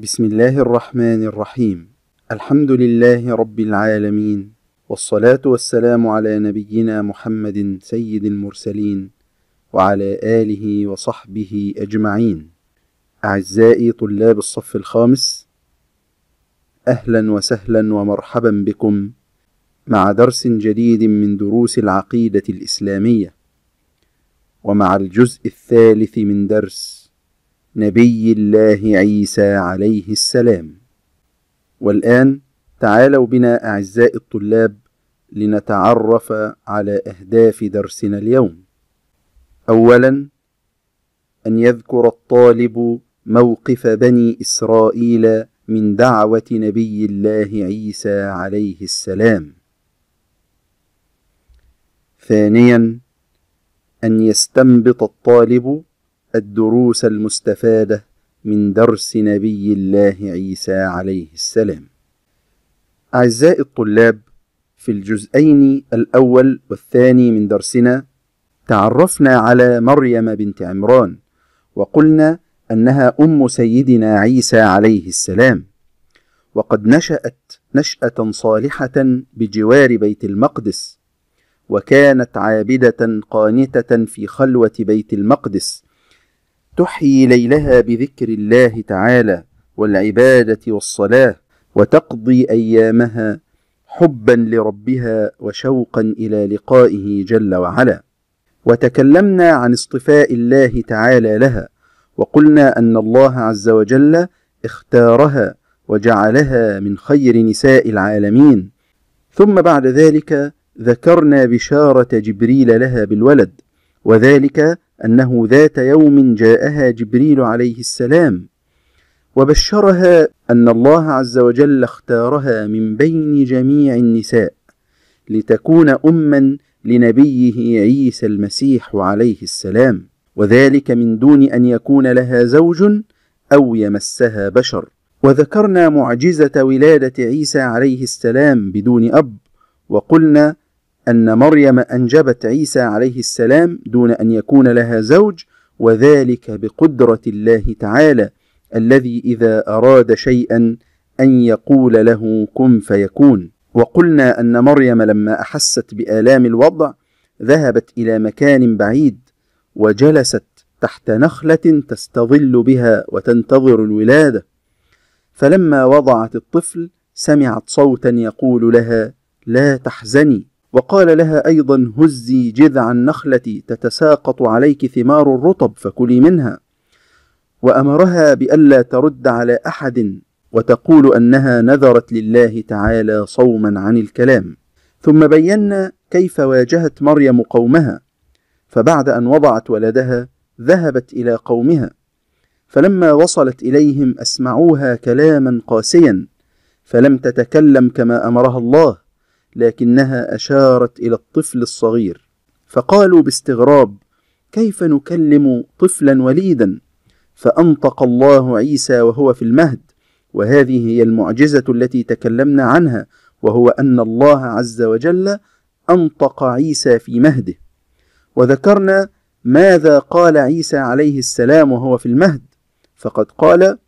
بسم الله الرحمن الرحيم الحمد لله رب العالمين والصلاة والسلام على نبينا محمد سيد المرسلين وعلى آله وصحبه أجمعين أعزائي طلاب الصف الخامس أهلا وسهلا ومرحبا بكم مع درس جديد من دروس العقيدة الإسلامية ومع الجزء الثالث من درس نبي الله عيسى عليه السلام والآن تعالوا بنا أعزائي الطلاب لنتعرف على أهداف درسنا اليوم أولا أن يذكر الطالب موقف بني إسرائيل من دعوة نبي الله عيسى عليه السلام ثانيا أن يستنبط الطالب الدروس المستفادة من درس نبي الله عيسى عليه السلام. أعزائي الطلاب، في الجزئين الأول والثاني من درسنا تعرفنا على مريم بنت عمران، وقلنا أنها أم سيدنا عيسى عليه السلام، وقد نشأت نشأة صالحة بجوار بيت المقدس، وكانت عابدة قانتة في خلوة بيت المقدس، تحيي ليلها بذكر الله تعالى والعبادة والصلاة وتقضي أيامها حبا لربها وشوقا إلى لقائه جل وعلا وتكلمنا عن اصطفاء الله تعالى لها وقلنا أن الله عز وجل اختارها وجعلها من خير نساء العالمين ثم بعد ذلك ذكرنا بشارة جبريل لها بالولد وذلك أنه ذات يوم جاءها جبريل عليه السلام وبشرها أن الله عز وجل اختارها من بين جميع النساء لتكون أما لنبيه عيسى المسيح عليه السلام وذلك من دون أن يكون لها زوج أو يمسها بشر وذكرنا معجزة ولادة عيسى عليه السلام بدون أب وقلنا أن مريم أنجبت عيسى عليه السلام دون أن يكون لها زوج وذلك بقدرة الله تعالى الذي إذا أراد شيئا أن يقول له كن فيكون وقلنا أن مريم لما أحست بآلام الوضع ذهبت إلى مكان بعيد وجلست تحت نخلة تستظل بها وتنتظر الولادة فلما وضعت الطفل سمعت صوتا يقول لها لا تحزني وقال لها أيضا هزي جذع النخلة تتساقط عليك ثمار الرطب فكلي منها وأمرها بألا ترد على أحد وتقول أنها نذرت لله تعالى صوما عن الكلام ثم بينا كيف واجهت مريم قومها فبعد أن وضعت ولدها ذهبت إلى قومها فلما وصلت إليهم أسمعوها كلاما قاسيا فلم تتكلم كما أمرها الله لكنها أشارت إلى الطفل الصغير فقالوا باستغراب كيف نكلم طفلا وليدا فأنطق الله عيسى وهو في المهد وهذه هي المعجزة التي تكلمنا عنها وهو أن الله عز وجل أنطق عيسى في مهده وذكرنا ماذا قال عيسى عليه السلام وهو في المهد فقد قال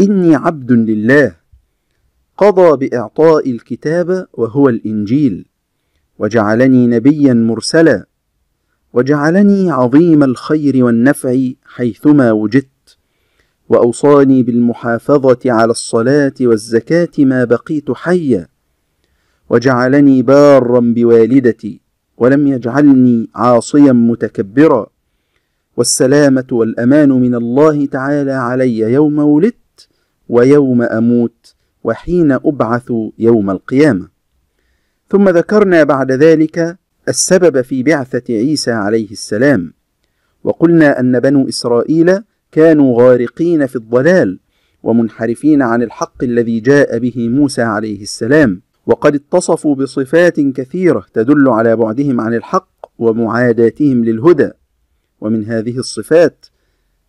إني عبد لله قضى باعطاء الكتاب وهو الانجيل وجعلني نبيا مرسلا وجعلني عظيم الخير والنفع حيثما وجدت واوصاني بالمحافظه على الصلاه والزكاه ما بقيت حيا وجعلني بارا بوالدتي ولم يجعلني عاصيا متكبرا والسلامه والامان من الله تعالى علي يوم ولدت ويوم اموت وحين أبعث يوم القيامة ثم ذكرنا بعد ذلك السبب في بعثة عيسى عليه السلام وقلنا أن بنو إسرائيل كانوا غارقين في الضلال ومنحرفين عن الحق الذي جاء به موسى عليه السلام وقد اتصفوا بصفات كثيرة تدل على بعدهم عن الحق ومعاداتهم للهدى ومن هذه الصفات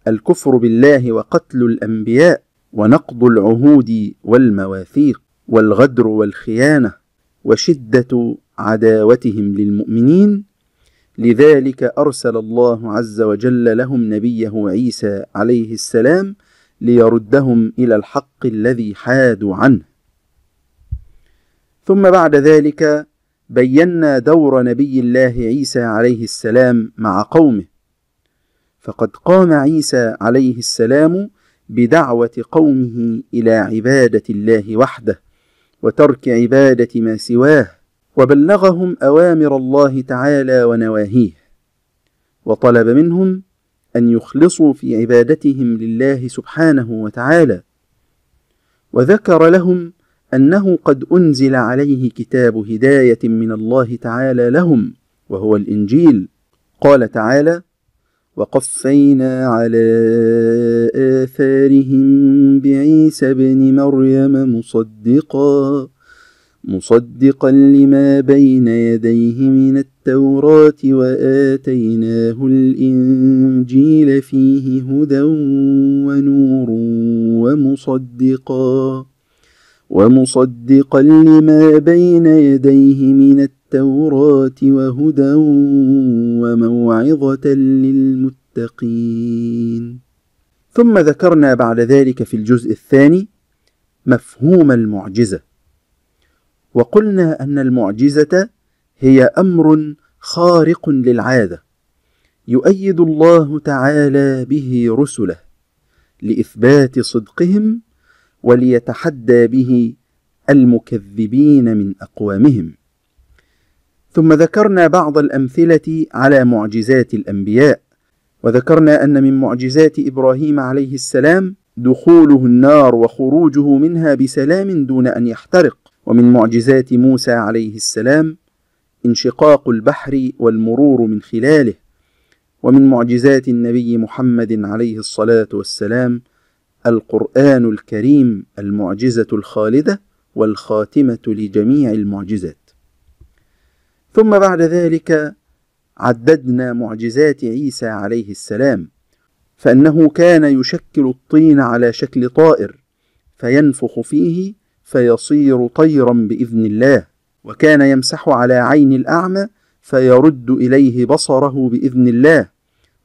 الكفر بالله وقتل الأنبياء ونقض العهود والمواثيق والغدر والخيانه وشده عداوتهم للمؤمنين لذلك ارسل الله عز وجل لهم نبيه عيسى عليه السلام ليردهم الى الحق الذي حادوا عنه ثم بعد ذلك بينا دور نبي الله عيسى عليه السلام مع قومه فقد قام عيسى عليه السلام بدعوة قومه إلى عبادة الله وحده وترك عبادة ما سواه وبلغهم أوامر الله تعالى ونواهيه وطلب منهم أن يخلصوا في عبادتهم لله سبحانه وتعالى وذكر لهم أنه قد أنزل عليه كتاب هداية من الله تعالى لهم وهو الإنجيل قال تعالى وقفينا على آثارهم بعيسى ابن مريم مصدقا مصدقا لما بين يديه من التوراة وآتيناه الإنجيل فيه هدى ونور ومصدقا ومصدقا لما بين يديه من التوراة وهدى وموعظة للمتقين. ثم ذكرنا بعد ذلك في الجزء الثاني مفهوم المعجزة. وقلنا أن المعجزة هي أمر خارق للعادة، يؤيد الله تعالى به رسله لإثبات صدقهم وليتحدى به المكذبين من اقوامهم ثم ذكرنا بعض الامثله على معجزات الانبياء وذكرنا ان من معجزات ابراهيم عليه السلام دخوله النار وخروجه منها بسلام دون ان يحترق ومن معجزات موسى عليه السلام انشقاق البحر والمرور من خلاله ومن معجزات النبي محمد عليه الصلاه والسلام القرآن الكريم المعجزة الخالدة والخاتمة لجميع المعجزات. ثم بعد ذلك عددنا معجزات عيسى عليه السلام، فإنه كان يشكل الطين على شكل طائر، فينفخ فيه فيصير طيرا بإذن الله، وكان يمسح على عين الأعمى فيرد إليه بصره بإذن الله،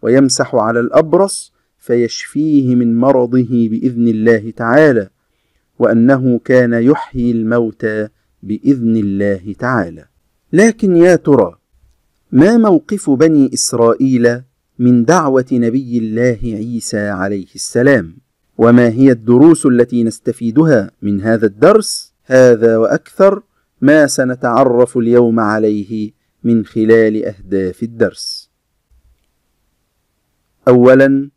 ويمسح على الأبرص فيشفيه من مرضه باذن الله تعالى وانه كان يحيي الموتى باذن الله تعالى لكن يا ترى ما موقف بني اسرائيل من دعوه نبي الله عيسى عليه السلام وما هي الدروس التي نستفيدها من هذا الدرس هذا واكثر ما سنتعرف اليوم عليه من خلال اهداف الدرس اولا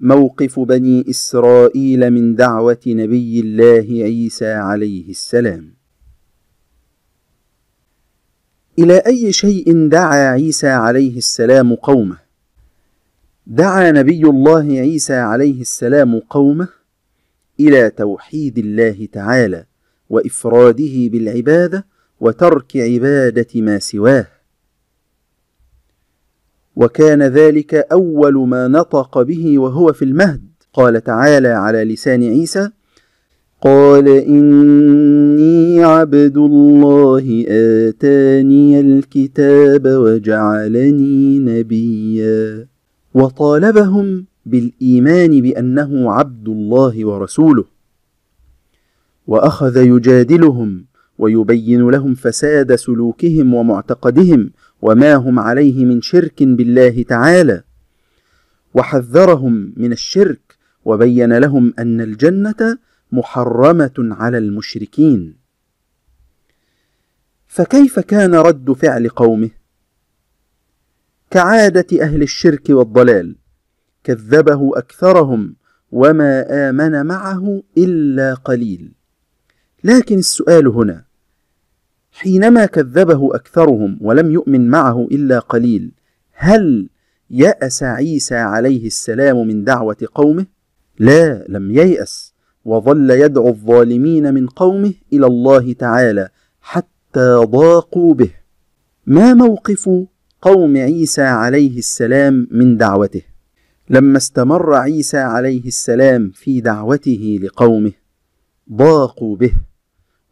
موقف بني إسرائيل من دعوة نبي الله عيسى عليه السلام إلى أي شيء دعا عيسى عليه السلام قومه؟ دعا نبي الله عيسى عليه السلام قومه إلى توحيد الله تعالى وإفراده بالعبادة وترك عبادة ما سواه وكان ذلك أول ما نطق به وهو في المهد قال تعالى على لسان عيسى قال إني عبد الله آتاني الكتاب وجعلني نبيا وطالبهم بالإيمان بأنه عبد الله ورسوله وأخذ يجادلهم ويبين لهم فساد سلوكهم ومعتقدهم وما هم عليه من شرك بالله تعالى وحذرهم من الشرك وبين لهم ان الجنه محرمه على المشركين فكيف كان رد فعل قومه كعاده اهل الشرك والضلال كذبه اكثرهم وما امن معه الا قليل لكن السؤال هنا حينما كذبه أكثرهم ولم يؤمن معه إلا قليل هل يأس عيسى عليه السلام من دعوة قومه؟ لا لم ييأس وظل يدعو الظالمين من قومه إلى الله تعالى حتى ضاقوا به ما موقف قوم عيسى عليه السلام من دعوته لما استمر عيسى عليه السلام في دعوته لقومه ضاقوا به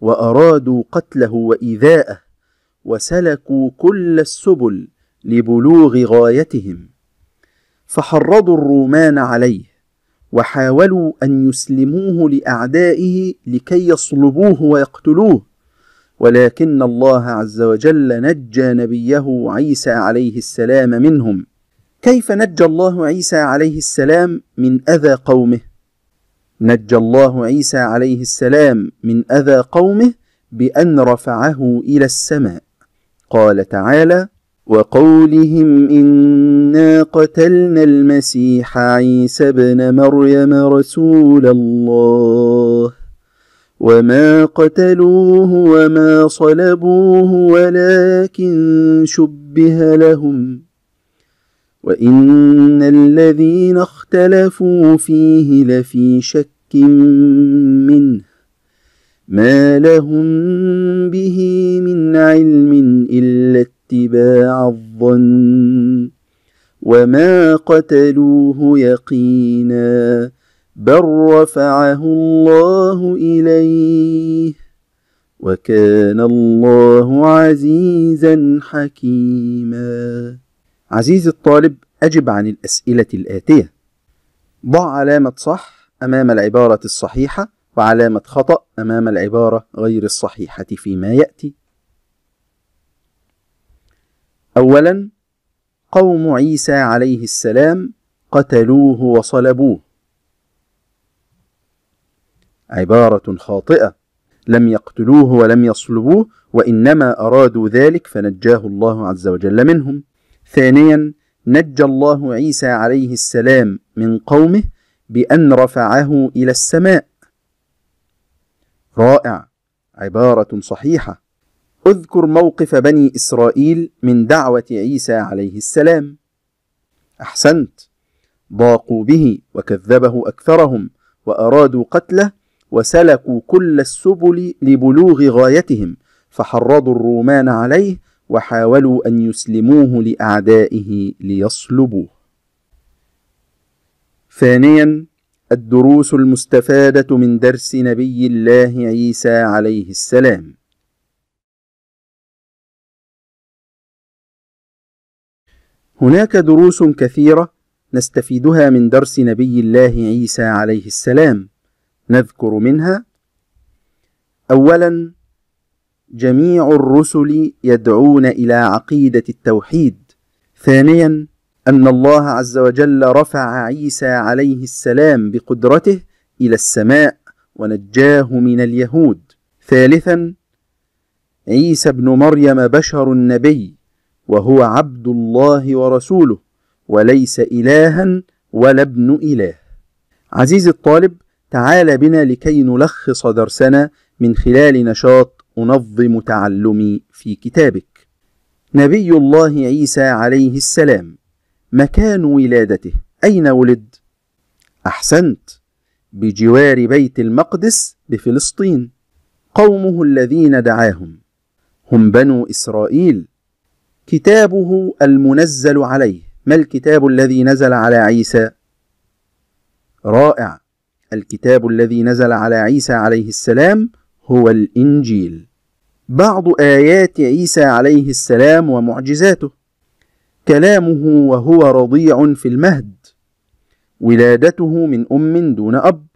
وارادوا قتله وايذاءه وسلكوا كل السبل لبلوغ غايتهم فحرضوا الرومان عليه وحاولوا ان يسلموه لاعدائه لكي يصلبوه ويقتلوه ولكن الله عز وجل نجى نبيه عيسى عليه السلام منهم كيف نجى الله عيسى عليه السلام من اذى قومه نجى الله عيسى عليه السلام من أذى قومه بأن رفعه إلى السماء قال تعالى وقولهم إنا قتلنا المسيح عيسى ابن مريم رسول الله وما قتلوه وما صلبوه ولكن شبه لهم وإن الذين اختلفوا فيه لفي شك منه ما لهم به من علم إلا اتباع الظن وما قتلوه يقينا بل رفعه الله إليه وكان الله عزيزا حكيما عزيزي الطالب أجب عن الأسئلة الآتية ضع علامة صح أمام العبارة الصحيحة وعلامة خطأ أمام العبارة غير الصحيحة فيما يأتي أولا قوم عيسى عليه السلام قتلوه وصلبوه عبارة خاطئة لم يقتلوه ولم يصلبوه وإنما أرادوا ذلك فنجاه الله عز وجل منهم ثانيا نجى الله عيسى عليه السلام من قومه بأن رفعه إلى السماء رائع عبارة صحيحة اذكر موقف بني إسرائيل من دعوة عيسى عليه السلام أحسنت ضاقوا به وكذبه أكثرهم وأرادوا قتله وسلكوا كل السبل لبلوغ غايتهم فحرضوا الرومان عليه وحاولوا أن يسلموه لأعدائه ليصلبوه ثانيا الدروس المستفادة من درس نبي الله عيسى عليه السلام هناك دروس كثيرة نستفيدها من درس نبي الله عيسى عليه السلام نذكر منها أولا جميع الرسل يدعون إلى عقيدة التوحيد ثانيا أن الله عز وجل رفع عيسى عليه السلام بقدرته إلى السماء ونجاه من اليهود ثالثا عيسى ابن مريم بشر نبي وهو عبد الله ورسوله وليس إلها ولا ابن إله عزيزي الطالب تعال بنا لكي نلخص درسنا من خلال نشاط أنظم تعلمي في كتابك نبي الله عيسى عليه السلام مكان ولادته أين ولد؟ أحسنت بجوار بيت المقدس بفلسطين قومه الذين دعاهم هم بنو إسرائيل كتابه المنزل عليه ما الكتاب الذي نزل على عيسى؟ رائع الكتاب الذي نزل على عيسى عليه السلام هو الإنجيل بعض آيات عيسى عليه السلام ومعجزاته كلامه وهو رضيع في المهد ولادته من أم دون أب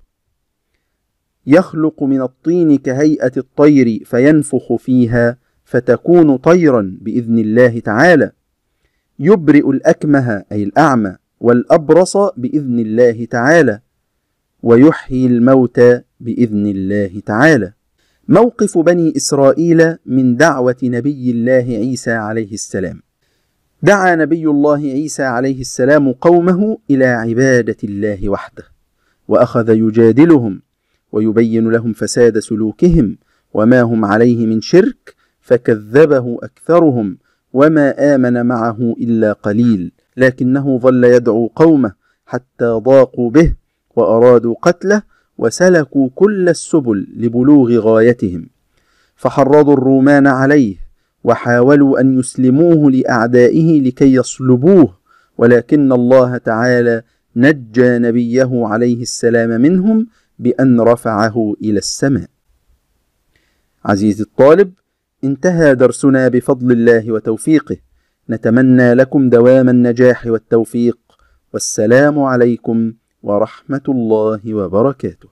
يخلق من الطين كهيئة الطير فينفخ فيها فتكون طيرا بإذن الله تعالى يبرئ الأكمه أي الأعمى والأبرص بإذن الله تعالى ويحيي الموتى بإذن الله تعالى موقف بني إسرائيل من دعوة نبي الله عيسى عليه السلام دعا نبي الله عيسى عليه السلام قومه إلى عبادة الله وحده وأخذ يجادلهم ويبين لهم فساد سلوكهم وما هم عليه من شرك فكذبه أكثرهم وما آمن معه إلا قليل لكنه ظل يدعو قومه حتى ضاقوا به وأرادوا قتله وسلكوا كل السبل لبلوغ غايتهم فحرضوا الرومان عليه وحاولوا أن يسلموه لأعدائه لكي يصلبوه ولكن الله تعالى نجى نبيه عليه السلام منهم بأن رفعه إلى السماء عزيزي الطالب انتهى درسنا بفضل الله وتوفيقه نتمنى لكم دوام النجاح والتوفيق والسلام عليكم ورحمة الله وبركاته